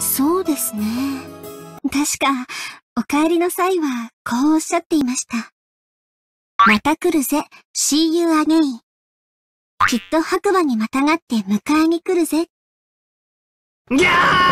そうですね。確か、お帰りの際は、こうおっしゃっていました。また来るぜ、see you again. きっと白馬にまたがって迎えに来るぜ。ー